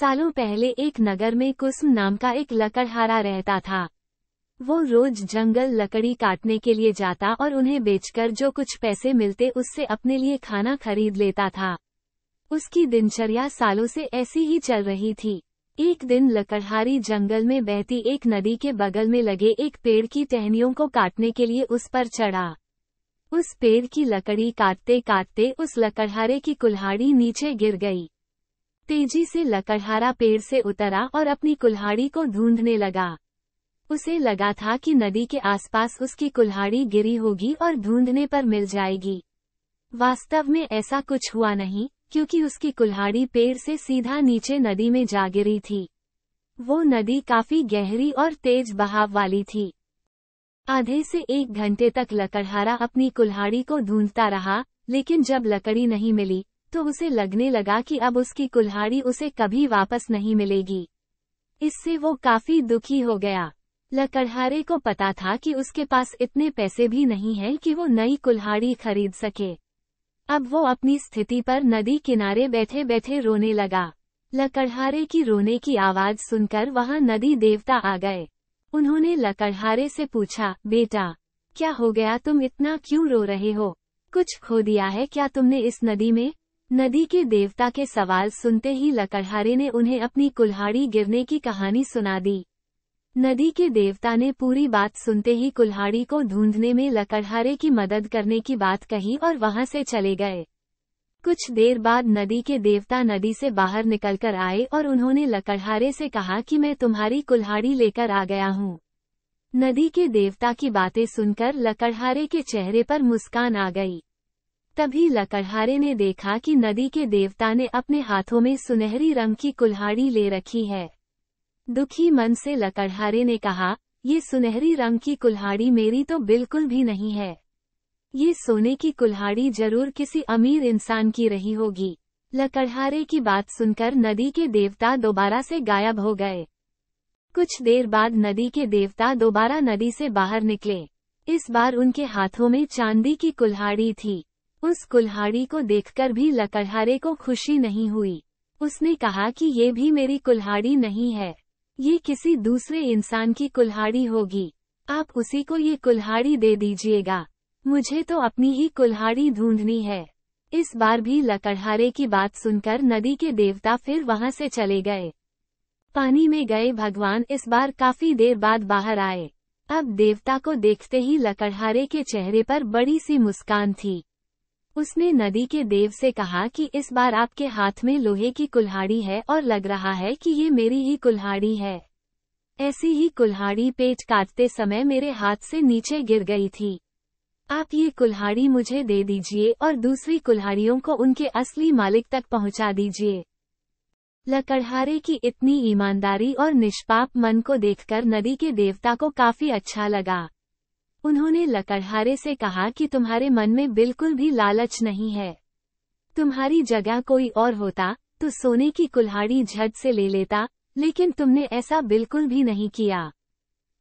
सालों पहले एक नगर में कुसुम नाम का एक लकड़हारा रहता था वो रोज जंगल लकड़ी काटने के लिए जाता और उन्हें बेचकर जो कुछ पैसे मिलते उससे अपने लिए खाना खरीद लेता था उसकी दिनचर्या सालों से ऐसी ही चल रही थी एक दिन लकड़हारी जंगल में बहती एक नदी के बगल में लगे एक पेड़ की टहनियों को काटने के लिए उस पर चढ़ा उस पेड़ की लकड़ी काटते काटते उस लकड़हारे की कुल्हाड़ी नीचे गिर गई तेजी से लकड़हारा पेड़ से उतरा और अपनी कुल्हाड़ी को ढूंढने लगा उसे लगा था कि नदी के आसपास उसकी कुल्हाड़ी गिरी होगी और ढूंढने पर मिल जाएगी वास्तव में ऐसा कुछ हुआ नहीं क्योंकि उसकी कुल्हाड़ी पेड़ से सीधा नीचे नदी में जा गिरी थी वो नदी काफी गहरी और तेज बहाव वाली थी आधे से एक घंटे तक लकड़हारा अपनी कुल्हाड़ी को ढूंढता रहा लेकिन जब लकड़ी नहीं मिली तो उसे लगने लगा कि अब उसकी कुल्हाड़ी उसे कभी वापस नहीं मिलेगी इससे वो काफी दुखी हो गया लकड़हारे को पता था कि उसके पास इतने पैसे भी नहीं हैं कि वो नई कुल्हाड़ी खरीद सके अब वो अपनी स्थिति पर नदी किनारे बैठे बैठे रोने लगा लकड़हारे की रोने की आवाज सुनकर वहाँ नदी देवता आ गए उन्होंने लकड़हारे से पूछा बेटा क्या हो गया तुम इतना क्यों रो रहे हो कुछ खो दिया है क्या तुमने इस नदी में नदी के देवता के सवाल सुनते ही लकड़हारे ने उन्हें अपनी कुल्हाड़ी गिरने की कहानी सुना दी नदी के देवता ने पूरी बात सुनते ही कुल्हाड़ी को ढूंढने में लकड़हारे की मदद करने की बात कही और वहां से चले गए कुछ देर बाद नदी के देवता नदी से बाहर निकलकर आए और उन्होंने लकड़हारे से कहा कि मैं तुम्हारी कुल्हाड़ी लेकर आ गया हूँ नदी के देवता की बातें सुनकर लकड़हारे के चेहरे पर मुस्कान आ गई तभी लकड़हारे ने देखा कि नदी के देवता ने अपने हाथों में सुनहरी रंग की कुल्हाड़ी ले रखी है दुखी मन से लकड़हारे ने कहा ये सुनहरी रंग की कुल्हाड़ी मेरी तो बिल्कुल भी नहीं है ये सोने की कुल्हाड़ी जरूर किसी अमीर इंसान की रही होगी लकड़हारे की बात सुनकर नदी के देवता दोबारा से गायब हो गए कुछ देर बाद नदी के देवता दोबारा नदी से बाहर निकले इस बार उनके हाथों में चांदी की कुल्हाड़ी थी उस कुल्हाड़ी को देखकर भी लकड़हारे को खुशी नहीं हुई उसने कहा कि ये भी मेरी कुल्हाड़ी नहीं है ये किसी दूसरे इंसान की कुल्हाड़ी होगी आप उसी को ये कुल्हाड़ी दे दीजिएगा मुझे तो अपनी ही कुल्हाड़ी ढूंढनी है इस बार भी लकड़हारे की बात सुनकर नदी के देवता फिर वहाँ से चले गए पानी में गए भगवान इस बार काफी देर बाद बाहर आए अब देवता को देखते ही लकड़हारे के चेहरे पर बड़ी सी मुस्कान थी उसने नदी के देव से कहा कि इस बार आपके हाथ में लोहे की कुल्हाड़ी है और लग रहा है कि ये मेरी ही कुल्हाड़ी है ऐसी ही कुल्हाड़ी पेट काटते समय मेरे हाथ से नीचे गिर गई थी आप ये कुल्हाड़ी मुझे दे दीजिए और दूसरी कुल्हाड़ियों को उनके असली मालिक तक पहुंचा दीजिए लकड़हारे की इतनी ईमानदारी और निष्पाप मन को देखकर नदी के देवता को काफी अच्छा लगा उन्होंने लकड़हारे से कहा कि तुम्हारे मन में बिल्कुल भी लालच नहीं है तुम्हारी जगह कोई और होता तो सोने की कुल्हाड़ी झट से ले लेता लेकिन तुमने ऐसा बिल्कुल भी नहीं किया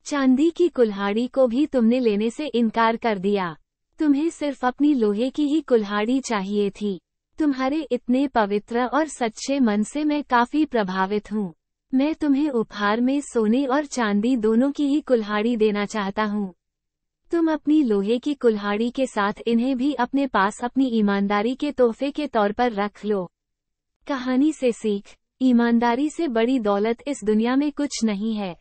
चांदी की कुल्हाड़ी को भी तुमने लेने से इनकार कर दिया तुम्हें सिर्फ अपनी लोहे की ही कुल्हाड़ी चाहिए थी तुम्हारे इतने पवित्र और सच्चे मन से मैं काफी प्रभावित हूँ मैं तुम्हें उपहार में सोने और चांदी दोनों की ही कुल्हाड़ी देना चाहता हूँ तुम अपनी लोहे की कुल्हाड़ी के साथ इन्हें भी अपने पास अपनी ईमानदारी के तोहफे के तौर पर रख लो कहानी से सीख ईमानदारी से बड़ी दौलत इस दुनिया में कुछ नहीं है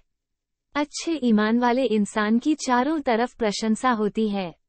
अच्छे ईमान वाले इंसान की चारों तरफ प्रशंसा होती है